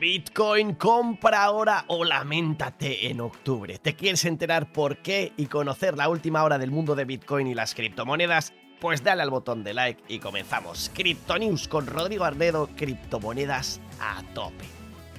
Bitcoin compra ahora o lamentate en octubre. ¿Te quieres enterar por qué y conocer la última hora del mundo de Bitcoin y las criptomonedas? Pues dale al botón de like y comenzamos. Crypto News con Rodrigo Arnedo, criptomonedas a tope.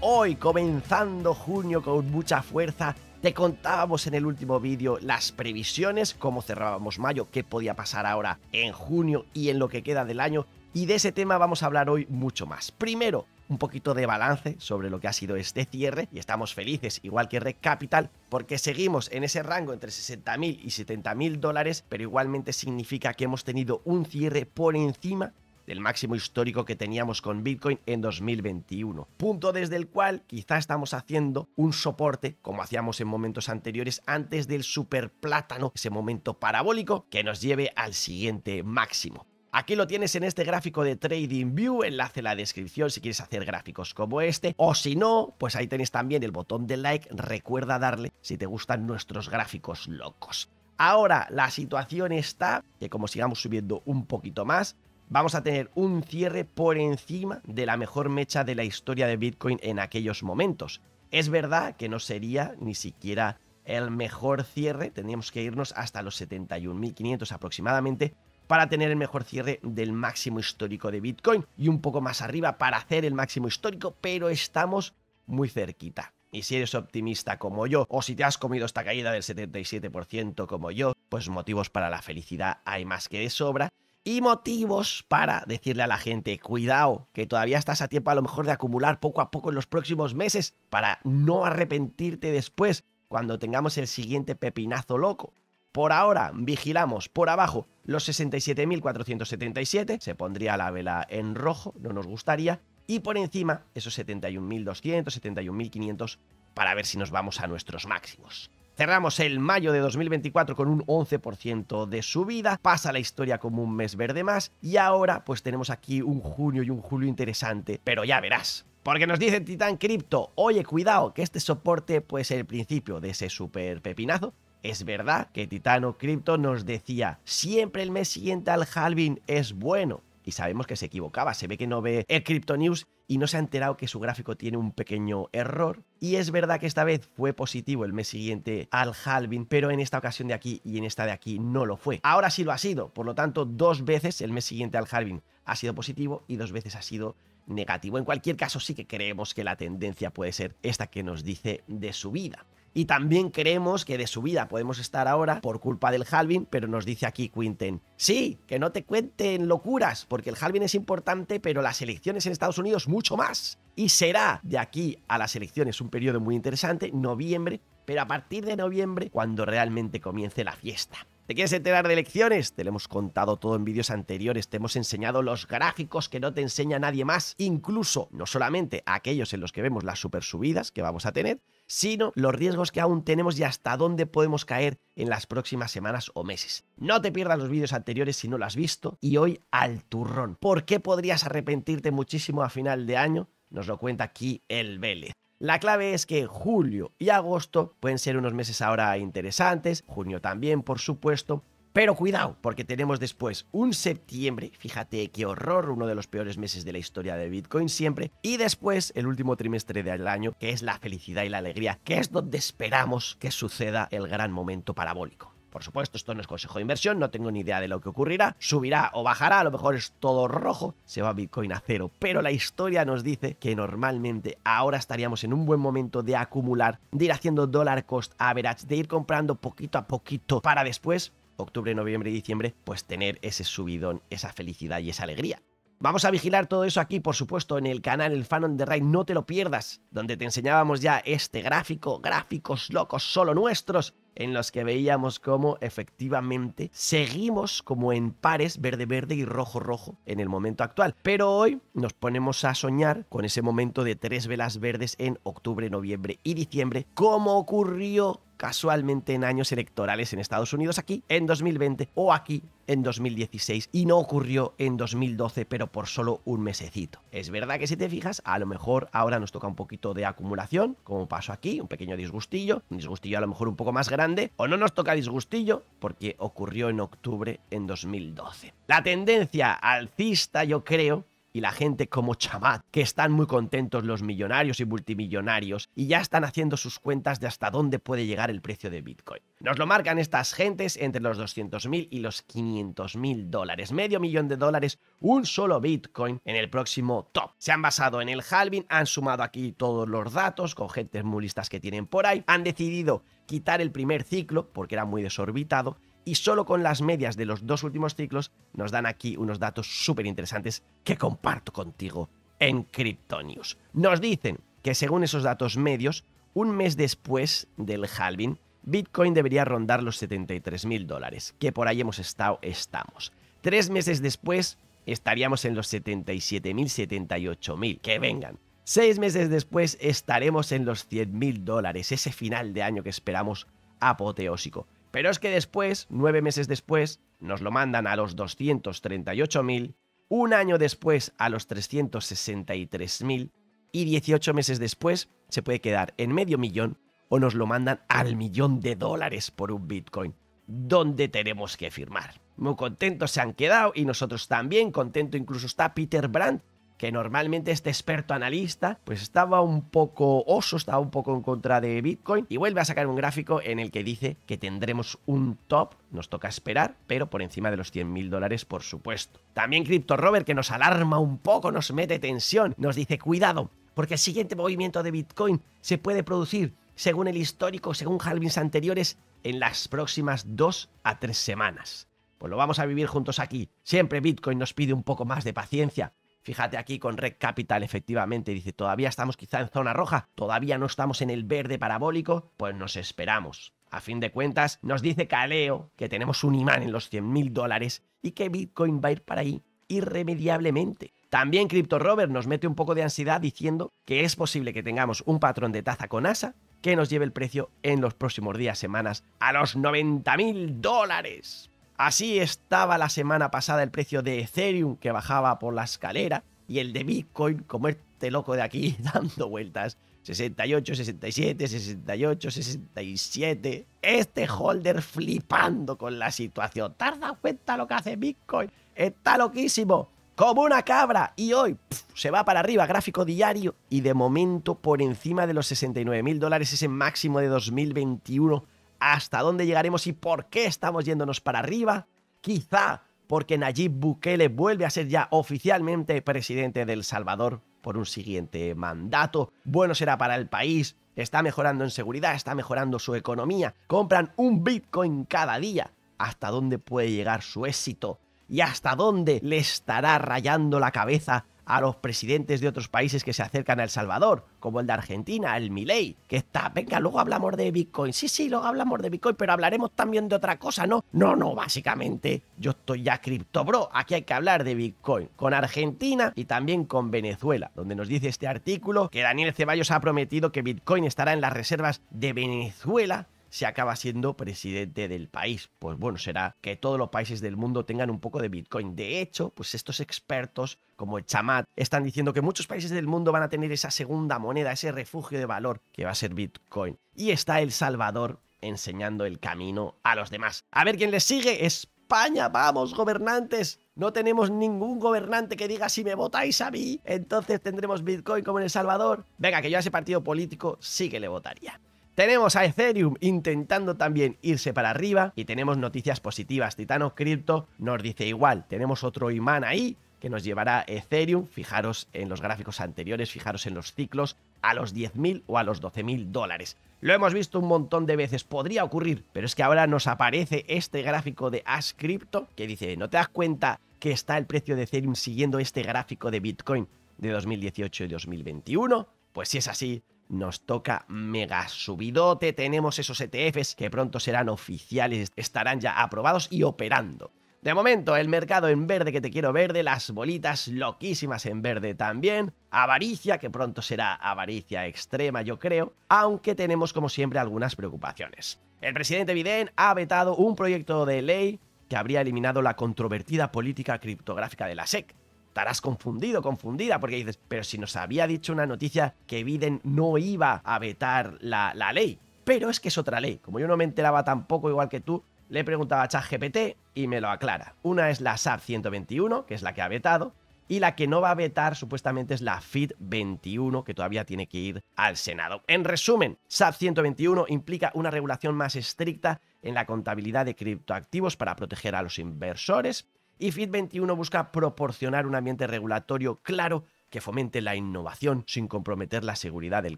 Hoy, comenzando junio con mucha fuerza, te contábamos en el último vídeo las previsiones, cómo cerrábamos mayo, qué podía pasar ahora en junio y en lo que queda del año. Y de ese tema vamos a hablar hoy mucho más. Primero, un poquito de balance sobre lo que ha sido este cierre y estamos felices, igual que Red Capital, porque seguimos en ese rango entre 60.000 y 70.000 dólares, pero igualmente significa que hemos tenido un cierre por encima del máximo histórico que teníamos con Bitcoin en 2021. Punto desde el cual quizá estamos haciendo un soporte, como hacíamos en momentos anteriores, antes del super plátano, ese momento parabólico que nos lleve al siguiente máximo. Aquí lo tienes en este gráfico de TradingView, enlace en la descripción si quieres hacer gráficos como este, o si no, pues ahí tenéis también el botón de like, recuerda darle si te gustan nuestros gráficos locos. Ahora la situación está que como sigamos subiendo un poquito más, vamos a tener un cierre por encima de la mejor mecha de la historia de Bitcoin en aquellos momentos. Es verdad que no sería ni siquiera el mejor cierre, tendríamos que irnos hasta los 71.500 aproximadamente, para tener el mejor cierre del máximo histórico de Bitcoin y un poco más arriba para hacer el máximo histórico, pero estamos muy cerquita. Y si eres optimista como yo, o si te has comido esta caída del 77% como yo, pues motivos para la felicidad hay más que de sobra. Y motivos para decirle a la gente, cuidado, que todavía estás a tiempo a lo mejor de acumular poco a poco en los próximos meses para no arrepentirte después cuando tengamos el siguiente pepinazo loco. Por ahora vigilamos por abajo los 67.477, se pondría la vela en rojo, no nos gustaría, y por encima esos 71.200, 71.500 para ver si nos vamos a nuestros máximos. Cerramos el mayo de 2024 con un 11% de subida, pasa la historia como un mes verde más y ahora pues tenemos aquí un junio y un julio interesante, pero ya verás. Porque nos dice Titán Crypto, oye cuidado que este soporte puede ser el principio de ese super pepinazo, es verdad que Titano Crypto nos decía, siempre el mes siguiente al halving es bueno. Y sabemos que se equivocaba, se ve que no ve el Crypto News y no se ha enterado que su gráfico tiene un pequeño error. Y es verdad que esta vez fue positivo el mes siguiente al halving, pero en esta ocasión de aquí y en esta de aquí no lo fue. Ahora sí lo ha sido, por lo tanto, dos veces el mes siguiente al halving ha sido positivo y dos veces ha sido negativo. En cualquier caso, sí que creemos que la tendencia puede ser esta que nos dice de subida. Y también creemos que de subida podemos estar ahora por culpa del Halvin, pero nos dice aquí Quinten, sí, que no te cuenten locuras, porque el Halvin es importante, pero las elecciones en Estados Unidos mucho más. Y será de aquí a las elecciones un periodo muy interesante, noviembre, pero a partir de noviembre cuando realmente comience la fiesta. ¿Te quieres enterar de elecciones? Te lo hemos contado todo en vídeos anteriores, te hemos enseñado los gráficos que no te enseña nadie más, incluso no solamente aquellos en los que vemos las super subidas que vamos a tener, sino los riesgos que aún tenemos y hasta dónde podemos caer en las próximas semanas o meses. No te pierdas los vídeos anteriores si no lo has visto y hoy al turrón. ¿Por qué podrías arrepentirte muchísimo a final de año? Nos lo cuenta aquí el Vélez. La clave es que julio y agosto pueden ser unos meses ahora interesantes, junio también por supuesto, pero cuidado, porque tenemos después un septiembre, fíjate qué horror, uno de los peores meses de la historia de Bitcoin siempre, y después el último trimestre del año, que es la felicidad y la alegría, que es donde esperamos que suceda el gran momento parabólico. Por supuesto, esto no es consejo de inversión, no tengo ni idea de lo que ocurrirá, subirá o bajará, a lo mejor es todo rojo, se va Bitcoin a cero, pero la historia nos dice que normalmente ahora estaríamos en un buen momento de acumular, de ir haciendo dólar cost average, de ir comprando poquito a poquito para después octubre, noviembre y diciembre, pues tener ese subidón, esa felicidad y esa alegría. Vamos a vigilar todo eso aquí, por supuesto, en el canal El Fanon de the no te lo pierdas, donde te enseñábamos ya este gráfico, gráficos locos solo nuestros, en los que veíamos cómo efectivamente seguimos como en pares verde-verde y rojo-rojo en el momento actual. Pero hoy nos ponemos a soñar con ese momento de tres velas verdes en octubre, noviembre y diciembre, como ocurrió casualmente en años electorales en Estados Unidos, aquí en 2020 o aquí en 2016 y no ocurrió en 2012, pero por solo un mesecito. Es verdad que si te fijas, a lo mejor ahora nos toca un poquito de acumulación, como pasó aquí, un pequeño disgustillo, un disgustillo a lo mejor un poco más grande, o no nos toca disgustillo porque ocurrió en octubre en 2012. La tendencia alcista, yo creo, y la gente como Chamat, que están muy contentos los millonarios y multimillonarios y ya están haciendo sus cuentas de hasta dónde puede llegar el precio de Bitcoin. Nos lo marcan estas gentes entre los 200.000 y los 500.000 dólares, medio millón de dólares, un solo Bitcoin en el próximo top. Se han basado en el halving, han sumado aquí todos los datos con gentes muy listas que tienen por ahí, han decidido quitar el primer ciclo porque era muy desorbitado y solo con las medias de los dos últimos ciclos nos dan aquí unos datos súper interesantes que comparto contigo en Cryptonews. Nos dicen que según esos datos medios, un mes después del halving, Bitcoin debería rondar los 73.000 mil dólares, que por ahí hemos estado, estamos. Tres meses después estaríamos en los 77.000, mil, que vengan. Seis meses después estaremos en los 100.000 mil dólares, ese final de año que esperamos apoteósico. Pero es que después, nueve meses después, nos lo mandan a los 238.000, un año después a los 363.000 y 18 meses después se puede quedar en medio millón o nos lo mandan al millón de dólares por un Bitcoin. ¿Dónde tenemos que firmar? Muy contentos se han quedado y nosotros también, contento incluso está Peter Brandt, que normalmente este experto analista pues estaba un poco oso, estaba un poco en contra de Bitcoin y vuelve a sacar un gráfico en el que dice que tendremos un top, nos toca esperar, pero por encima de los 100.000 mil dólares por supuesto. También Crypto Robert que nos alarma un poco, nos mete tensión, nos dice cuidado, porque el siguiente movimiento de Bitcoin se puede producir según el histórico, según halvings anteriores, en las próximas dos a tres semanas. Pues lo vamos a vivir juntos aquí. Siempre Bitcoin nos pide un poco más de paciencia, Fíjate aquí con Red Capital, efectivamente, dice, todavía estamos quizá en zona roja, todavía no estamos en el verde parabólico, pues nos esperamos. A fin de cuentas, nos dice Kaleo que tenemos un imán en los 100.000 mil dólares y que Bitcoin va a ir para ahí irremediablemente. También Robert nos mete un poco de ansiedad diciendo que es posible que tengamos un patrón de taza con asa que nos lleve el precio en los próximos días, semanas, a los 90.000 mil dólares. Así estaba la semana pasada el precio de Ethereum que bajaba por la escalera y el de Bitcoin, como este loco de aquí, dando vueltas. 68, 67, 68, 67. Este holder flipando con la situación. Tarda cuenta lo que hace Bitcoin. Está loquísimo. Como una cabra. Y hoy se va para arriba, gráfico diario. Y de momento por encima de los 69 mil dólares, ese máximo de 2021 hasta dónde llegaremos y por qué estamos yéndonos para arriba. Quizá porque Nayib Bukele vuelve a ser ya oficialmente presidente del Salvador por un siguiente mandato. Bueno será para el país, está mejorando en seguridad, está mejorando su economía, compran un Bitcoin cada día. ¿Hasta dónde puede llegar su éxito? ¿Y hasta dónde le estará rayando la cabeza a los presidentes de otros países que se acercan a El Salvador, como el de Argentina, el Milei, que está, venga, luego hablamos de Bitcoin. Sí, sí, luego hablamos de Bitcoin, pero hablaremos también de otra cosa, ¿no? No, no, básicamente yo estoy ya cripto, bro. Aquí hay que hablar de Bitcoin con Argentina y también con Venezuela, donde nos dice este artículo que Daniel Ceballos ha prometido que Bitcoin estará en las reservas de Venezuela se acaba siendo presidente del país. Pues bueno, será que todos los países del mundo tengan un poco de Bitcoin. De hecho, pues estos expertos como el Chamat están diciendo que muchos países del mundo van a tener esa segunda moneda, ese refugio de valor que va a ser Bitcoin. Y está El Salvador enseñando el camino a los demás. A ver quién les sigue. España, vamos, gobernantes. No tenemos ningún gobernante que diga si me votáis a mí, entonces tendremos Bitcoin como en El Salvador. Venga, que yo a ese partido político sí que le votaría. Tenemos a Ethereum intentando también irse para arriba y tenemos noticias positivas. Titano Crypto nos dice igual, tenemos otro imán ahí que nos llevará Ethereum, fijaros en los gráficos anteriores, fijaros en los ciclos, a los 10.000 o a los 12.000 dólares. Lo hemos visto un montón de veces, podría ocurrir, pero es que ahora nos aparece este gráfico de Ash Crypto que dice, ¿no te das cuenta que está el precio de Ethereum siguiendo este gráfico de Bitcoin de 2018 y 2021? Pues si es así, nos toca mega subidote, tenemos esos ETFs que pronto serán oficiales, estarán ya aprobados y operando. De momento, el mercado en verde que te quiero verde, las bolitas loquísimas en verde también, avaricia, que pronto será avaricia extrema yo creo, aunque tenemos como siempre algunas preocupaciones. El presidente Biden ha vetado un proyecto de ley que habría eliminado la controvertida política criptográfica de la SEC, estarás confundido, confundida, porque dices, pero si nos había dicho una noticia que Biden no iba a vetar la, ley. Pero es que es otra ley. Como yo no me enteraba tampoco, igual que tú, le preguntaba a ChatGPT y me lo aclara. Una es la SAP 121, que es la que ha vetado, y la que no va a vetar supuestamente es la FIT 21, que todavía tiene que ir al Senado. En resumen, SAP 121 implica una regulación más estricta en la contabilidad de criptoactivos para proteger a los inversores y FIT 21 busca proporcionar un ambiente regulatorio claro que fomente la innovación sin comprometer la seguridad del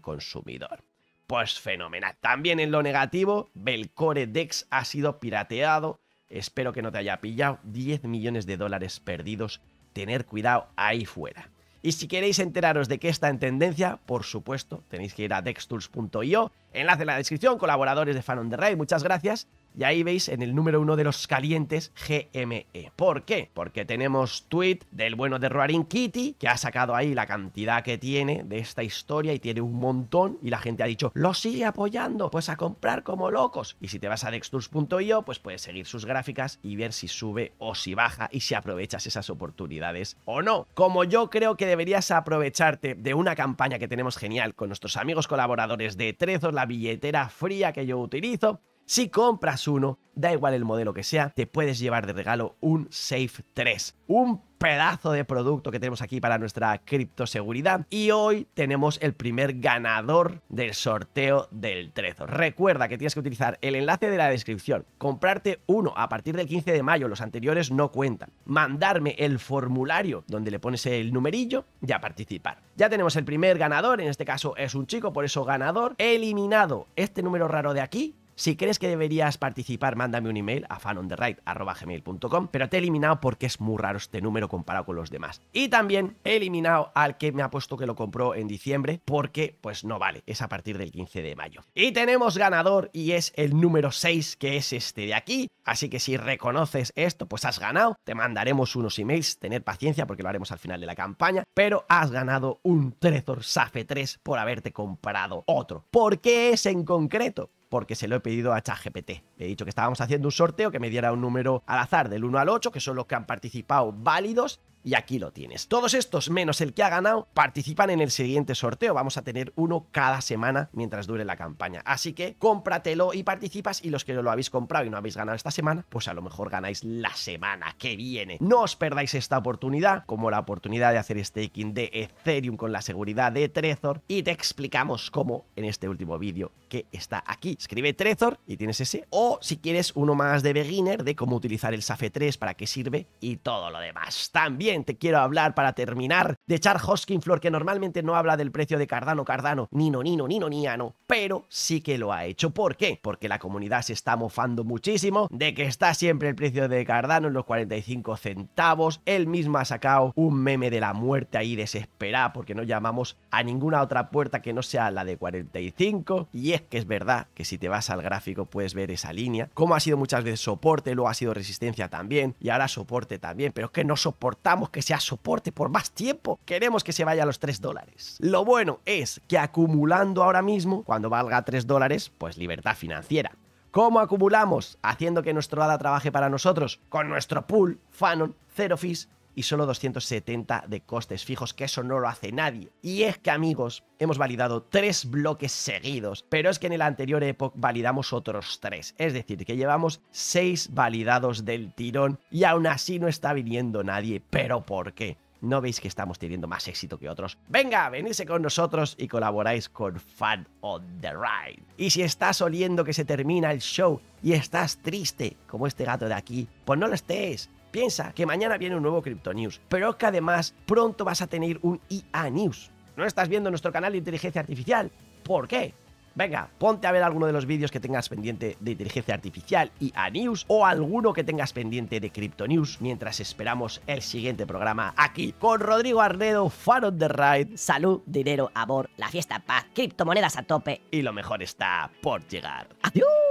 consumidor. Pues fenomenal. También en lo negativo, Belcore Dex ha sido pirateado. Espero que no te haya pillado. 10 millones de dólares perdidos. Tener cuidado ahí fuera. Y si queréis enteraros de qué está en tendencia, por supuesto, tenéis que ir a dextools.io. Enlace en la descripción, colaboradores de Fanon de rey muchas gracias. Y ahí veis en el número uno de los calientes GME. ¿Por qué? Porque tenemos tweet del bueno de Roaring Kitty, que ha sacado ahí la cantidad que tiene de esta historia y tiene un montón. Y la gente ha dicho, lo sigue apoyando, pues a comprar como locos. Y si te vas a dextools.io, pues puedes seguir sus gráficas y ver si sube o si baja y si aprovechas esas oportunidades o no. Como yo creo que deberías aprovecharte de una campaña que tenemos genial con nuestros amigos colaboradores de Trezos, la billetera fría que yo utilizo, si compras uno, da igual el modelo que sea, te puedes llevar de regalo un Safe 3. Un pedazo de producto que tenemos aquí para nuestra criptoseguridad. Y hoy tenemos el primer ganador del sorteo del Trezo. Recuerda que tienes que utilizar el enlace de la descripción, comprarte uno a partir del 15 de mayo, los anteriores no cuentan, mandarme el formulario donde le pones el numerillo y a participar. Ya tenemos el primer ganador, en este caso es un chico, por eso ganador, eliminado este número raro de aquí si crees que deberías participar, mándame un email a fanonderride.com, pero te he eliminado porque es muy raro este número comparado con los demás. Y también he eliminado al que me ha puesto que lo compró en diciembre porque pues no vale, es a partir del 15 de mayo. Y tenemos ganador y es el número 6 que es este de aquí, así que si reconoces esto pues has ganado, te mandaremos unos emails, tener paciencia porque lo haremos al final de la campaña, pero has ganado un Trezor Safe 3 por haberte comprado otro. ¿Por qué es en concreto? porque se lo he pedido a ChatGPT. he dicho que estábamos haciendo un sorteo que me diera un número al azar del 1 al 8, que son los que han participado válidos, y aquí lo tienes. Todos estos, menos el que ha ganado, participan en el siguiente sorteo. Vamos a tener uno cada semana mientras dure la campaña. Así que cómpratelo y participas y los que no lo habéis comprado y no habéis ganado esta semana, pues a lo mejor ganáis la semana que viene. No os perdáis esta oportunidad, como la oportunidad de hacer staking de Ethereum con la seguridad de Trezor y te explicamos cómo en este último vídeo que está aquí. Escribe Trezor y tienes ese o si quieres uno más de beginner de cómo utilizar el SAFE 3, para qué sirve y todo lo demás. También te quiero hablar para terminar de Char Flor que normalmente no habla del precio de Cardano, Cardano, Nino, Nino, Nino, Niano, pero sí que lo ha hecho. ¿Por qué? Porque la comunidad se está mofando muchísimo de que está siempre el precio de Cardano en los 45 centavos. Él mismo ha sacado un meme de la muerte ahí desesperada porque no llamamos a ninguna otra puerta que no sea la de 45. Y es que es verdad que si te vas al gráfico puedes ver esa línea, como ha sido muchas veces soporte, luego ha sido resistencia también y ahora soporte también, pero es que no soportamos que sea soporte por más tiempo. Queremos que se vaya a los 3 dólares. Lo bueno es que acumulando ahora mismo, cuando valga 3 dólares, pues libertad financiera. ¿Cómo acumulamos? Haciendo que nuestro ADA trabaje para nosotros con nuestro pool, Fanon, Zero Fees y solo 270 de costes fijos, que eso no lo hace nadie. Y es que amigos, hemos validado tres bloques seguidos, pero es que en el anterior Epoch validamos otros tres, es decir, que llevamos seis validados del tirón y aún así no está viniendo nadie, pero ¿por qué? ¿No veis que estamos teniendo más éxito que otros? Venga, venirse con nosotros y colaboráis con Fan on the Ride. Y si estás oliendo que se termina el show y estás triste, como este gato de aquí, pues no lo estés. Piensa que mañana viene un nuevo Crypto News, pero que además pronto vas a tener un IA News. ¿No estás viendo nuestro canal de inteligencia artificial? ¿Por qué? Venga, ponte a ver alguno de los vídeos que tengas pendiente de inteligencia artificial y a news o alguno que tengas pendiente de Crypto News mientras esperamos el siguiente programa aquí con Rodrigo Arnedo, Faro de Ride. Salud, dinero, amor, la fiesta paz, criptomonedas a tope y lo mejor está por llegar. ¡Adiós!